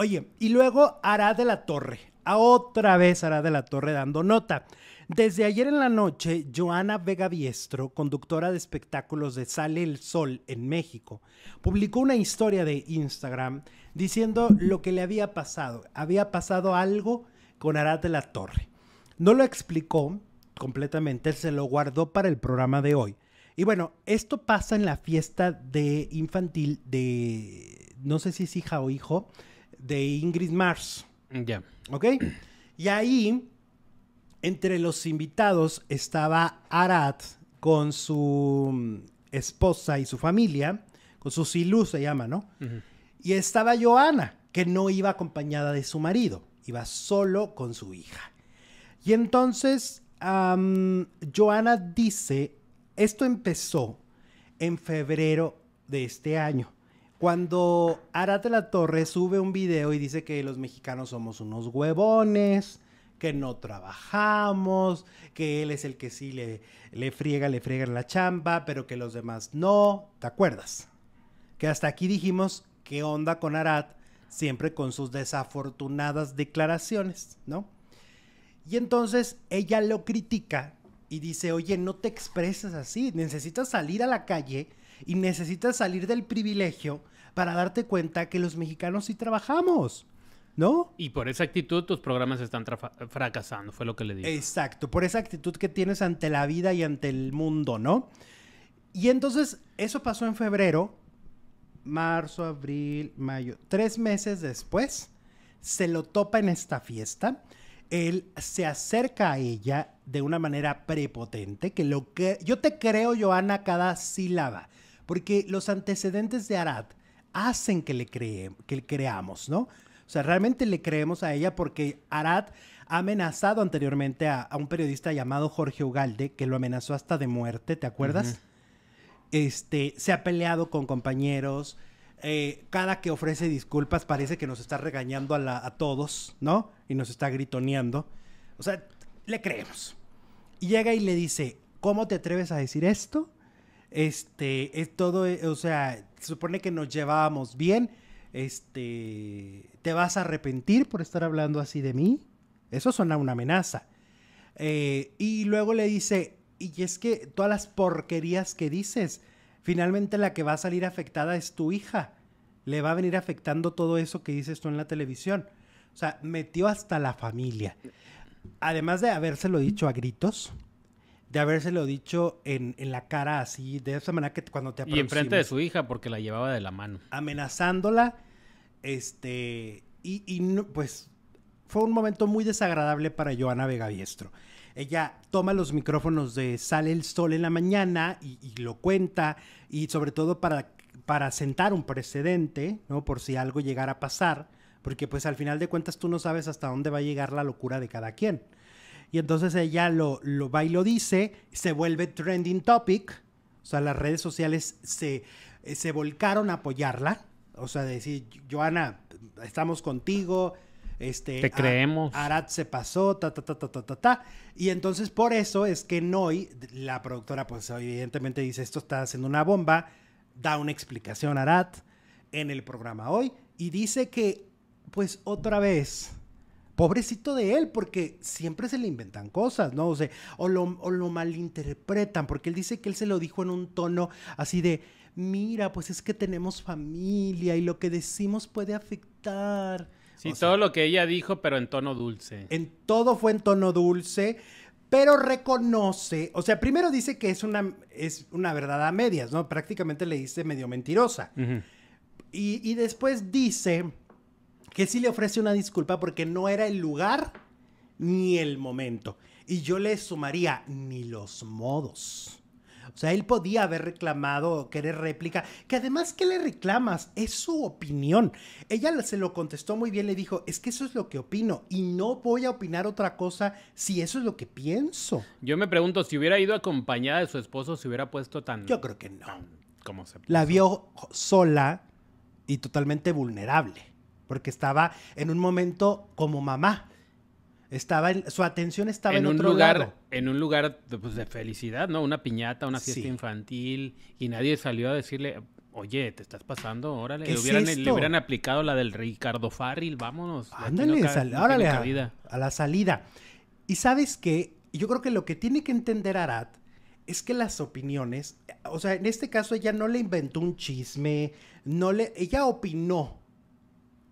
Oye, y luego Ara de la Torre. A otra vez hará de la Torre dando nota. Desde ayer en la noche, Joana Vega Biestro, conductora de espectáculos de Sale el Sol en México, publicó una historia de Instagram diciendo lo que le había pasado. Había pasado algo con Arad de la Torre. No lo explicó completamente, se lo guardó para el programa de hoy. Y bueno, esto pasa en la fiesta de infantil de, no sé si es hija o hijo, de Ingrid Mars. Ya. ¿Ok? Y ahí, entre los invitados estaba Arad con su mm, esposa y su familia, con su silu, se llama, ¿no? Y estaba Joana, que no iba acompañada de su marido, iba solo con su hija. Y entonces Johanna Joana dice, esto empezó en febrero de este año. Cuando de La Torre sube un video y dice que los mexicanos somos unos huevones, que no trabajamos, que él es el que sí le, friega, le friega en la chamba, pero que los demás no, ¿te acuerdas? Que hasta aquí dijimos qué onda con Arat, siempre con sus desafortunadas declaraciones, ¿no? Y entonces ella lo critica y dice, oye, no te expresas así, necesitas salir a la calle y necesitas salir del privilegio para darte cuenta que los mexicanos sí trabajamos. ¿No? Y por esa actitud tus programas están fracasando, fue lo que le dije. Exacto, por esa actitud que tienes ante la vida y ante el mundo, ¿no? Y entonces eso pasó en febrero, marzo, abril, mayo. Tres meses después se lo topa en esta fiesta. Él se acerca a ella de una manera prepotente, que lo que yo te creo, Joana, cada sílaba porque los antecedentes de Arad hacen que le, creemos, que creamos, ¿no? O sea, realmente le creemos a ella porque Arad ha amenazado anteriormente a, un periodista llamado Jorge Ugalde, que lo amenazó hasta de muerte, ¿te acuerdas? Este, se ha peleado con compañeros, eh, cada que ofrece disculpas parece que nos está regañando a, a todos, ¿no? Y nos está gritoneando. O sea, le creemos. llega y le dice, ¿cómo te atreves a decir esto? Este, es todo, eh, o sea, se supone que nos llevábamos bien. Este, ¿te vas a arrepentir por estar hablando así de mí? Eso suena una amenaza. Eh, y luego le dice, y es que todas las porquerías que dices, finalmente la que va a salir afectada es tu hija. Le va a venir afectando todo eso que dices tú en la televisión. O sea, metió hasta la familia. Además de habérselo dicho a gritos, de habérselo dicho en, en, la cara así, de esa manera que cuando te aproximas. Y enfrente de su hija porque la llevaba de la mano. Amenazándola, este, y, y pues fue un momento muy desagradable para Joana Vegaviestro. Ella toma los micrófonos de Sale el Sol en la mañana y, lo cuenta, y sobre todo para, para sentar un precedente, ¿no? Por si algo llegara a pasar, porque pues al final de cuentas tú no sabes hasta dónde va a llegar la locura de cada quien. Y entonces ella lo, lo va y lo dice, se vuelve trending topic. O sea, las redes sociales se, eh, se volcaron a apoyarla. O sea, decir, Joana, estamos contigo. Este, Te creemos. Arad se pasó, ta, ta, ta, ta, ta, ta, Y entonces por eso es que Noy, la productora, pues evidentemente dice, esto está haciendo una bomba, da una explicación a Arat en el programa hoy y dice que, pues otra vez, pobrecito de él, porque siempre se le inventan cosas, ¿no? O, sea, o, lo, malinterpretan, porque él dice que él se lo dijo en un tono así de, mira, pues es que tenemos familia y lo que decimos puede afectar. Sí, todo lo que ella dijo, pero en tono dulce. En todo fue en tono dulce, pero reconoce, o sea, primero dice que es una, es una verdad a medias, ¿no? Prácticamente le dice medio mentirosa. y, y después dice que sí le ofrece una disculpa porque no era el lugar ni el momento. Y yo le sumaría ni los modos. O sea, él podía haber reclamado, querer réplica, que además, ¿qué le reclamas? Es su opinión. Ella se lo contestó muy bien, le dijo, es que eso es lo que opino y no voy a opinar otra cosa si eso es lo que pienso. Yo me pregunto, si hubiera ido acompañada de su esposo, si hubiera puesto tan... Yo creo que no. se La vio sola y totalmente vulnerable porque estaba en un momento como mamá. Estaba su atención estaba en, un lugar, en un lugar pues, de, felicidad, ¿no? Una piñata, una fiesta infantil y nadie salió a decirle, Oye, te estás pasando, órale. Le hubieran, aplicado la del Ricardo Farril, vámonos. Ándale, no órale, a, a, la salida. Y sabes qué, yo creo que lo que tiene que entender Arad es que las opiniones, o sea, en este caso ella no le inventó un chisme, no le, ella opinó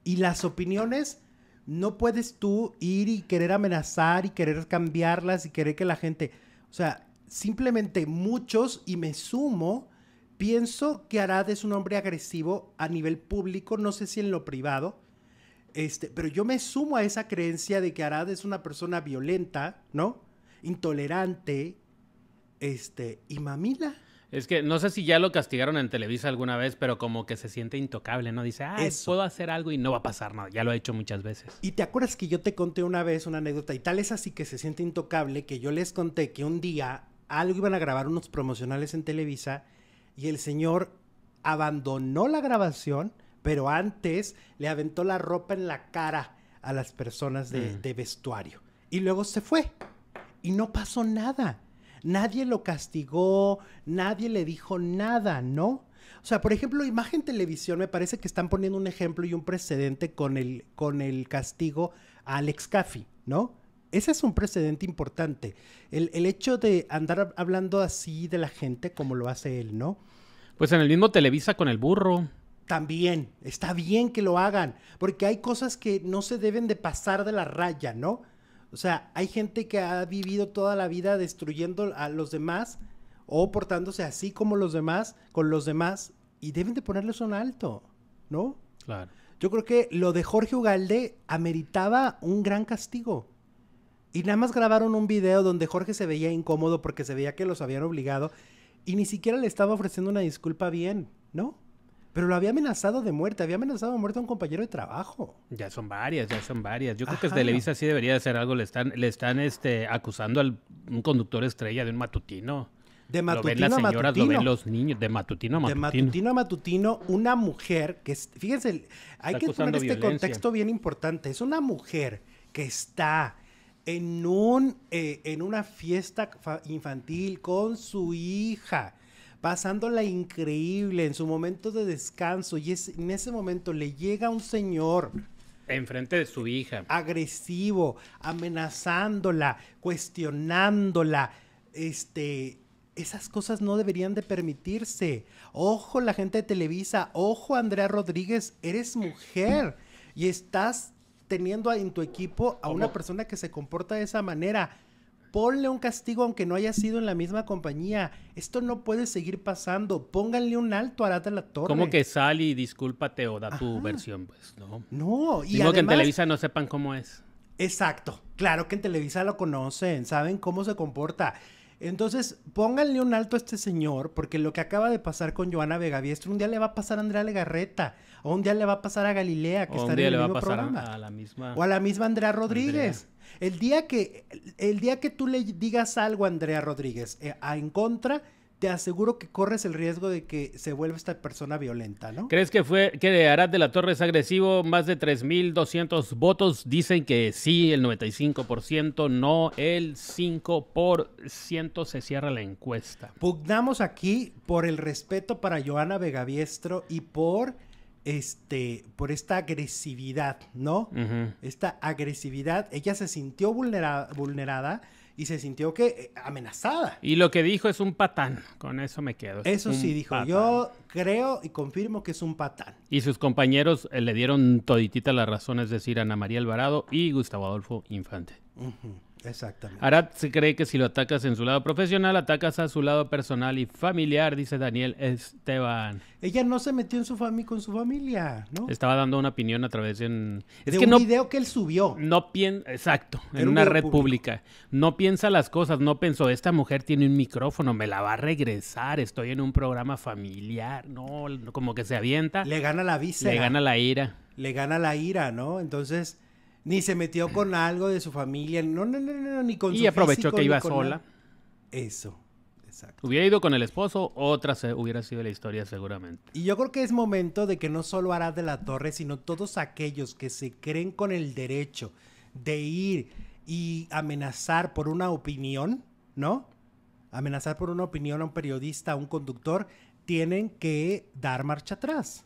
y las opiniones, no puedes tú ir y querer amenazar y querer cambiarlas y querer que la gente, o sea, simplemente muchos, y me sumo, pienso que Arad es un hombre agresivo a nivel público, no sé si en lo privado, este, pero yo me sumo a esa creencia de que Arad es una persona violenta, ¿no? Intolerante, este, y mamila. Es que no sé si ya lo castigaron en Televisa alguna vez, pero como que se siente intocable, ¿no? Dice, ah, puedo hacer algo y no va a pasar nada. Ya lo ha hecho muchas veces. Y te acuerdas que yo te conté una vez una anécdota y tal es así que se siente intocable que yo les conté que un día algo iban a grabar unos promocionales en Televisa y el señor abandonó la grabación, pero antes le aventó la ropa en la cara a las personas de mm. vestuario y luego se fue y no pasó nada. Nadie lo castigó, nadie le dijo nada, ¿no? O sea, por ejemplo, Imagen Televisión me parece que están poniendo un ejemplo y un precedente con el, con el castigo a Alex Caffi, ¿no? Ese es un precedente importante. El, el, hecho de andar hablando así de la gente como lo hace él, ¿no? Pues en el mismo Televisa con el burro. También, está bien que lo hagan, porque hay cosas que no se deben de pasar de la raya, ¿no? O sea, hay gente que ha vivido toda la vida destruyendo a los demás o portándose así como los demás, con los demás, y deben de ponerles un alto, ¿no? Claro. Yo creo que lo de Jorge Ugalde ameritaba un gran castigo. Y nada más grabaron un video donde Jorge se veía incómodo porque se veía que los habían obligado y ni siquiera le estaba ofreciendo una disculpa bien, ¿no? Pero lo había amenazado de muerte, había amenazado de muerte a un compañero de trabajo. Ya son varias, ya son varias. Yo creo que Televisa sí debería hacer algo. Le están, le están este, acusando a un conductor estrella de un matutino. De matutino lo ven las señoras, matutino. lo ven los niños, de matutino a matutino. De matutino a matutino, una mujer que, fíjense, hay que poner este contexto bien importante. Es una mujer que está en, un, eh, en una fiesta infantil con su hija pasándola increíble en su momento de descanso y en ese momento le llega un señor enfrente de su hija agresivo, amenazándola, cuestionándola, este esas cosas no deberían de permitirse. Ojo la gente de Televisa, ojo Andrea Rodríguez, eres mujer y estás teniendo en tu equipo a una persona que se comporta de esa manera Ponle un castigo aunque no haya sido en la misma compañía. Esto no puede seguir pasando. Pónganle un alto a Arata la Torre. Como que sal y discúlpate o da tu versión, pues, ¿no? No, y Digo que en Televisa no sepan cómo es. Exacto. Claro que en Televisa lo conocen, saben cómo se comporta. Entonces, pónganle un alto a este señor, porque lo que acaba de pasar con Joana Vegaviestro, un día le va a pasar a Andrea Legarreta, o un día le va a pasar a Galilea, que está en le va a pasar A, la misma... O a la misma Andrea Rodríguez. El día que el día que tú le digas algo a Andrea Rodríguez eh, en contra, te aseguro que corres el riesgo de que se vuelva esta persona violenta, ¿no? ¿Crees que fue que Arad de la Torre es agresivo? Más de 3.200 votos dicen que sí, el 95%, no el 5%. Se cierra la encuesta. Pugnamos aquí por el respeto para Joana Vegaviestro y por este, por esta agresividad, ¿no? Esta agresividad, ella se sintió vulnerada, vulnerada y se sintió que eh, amenazada. Y lo que dijo es un patán, con eso me quedo. eso sí dijo, yo creo y confirmo que es un patán. Y sus compañeros eh, le dieron toditita la razón, es decir, Ana María Alvarado y Gustavo Adolfo Infante. Exactamente. Ahora se cree que si lo atacas en su lado profesional, atacas a su lado personal y familiar, dice Daniel Esteban. Ella no se metió en su familia con su familia, ¿no? Estaba dando una opinión a través de un, es que no, video que él subió. No piensa, exacto, en una red pública. No piensa las cosas, no pensó, esta mujer tiene un micrófono, me la va a regresar, estoy en un programa familiar, no, como que se avienta. Le gana la visa. Le gana la ira. Le gana la ira, ¿no? Entonces ni se metió con algo de su familia. No, no, no, no, ni con y aprovechó que iba sola. Eso. Exacto. Hubiera ido con el esposo, otra se, hubiera sido la historia seguramente. Y yo creo que es momento de que no solo Arad de la Torre, sino todos aquellos que se creen con el derecho de ir y amenazar por una opinión, ¿no? Amenazar por una opinión a un periodista, a un conductor, tienen que dar marcha atrás.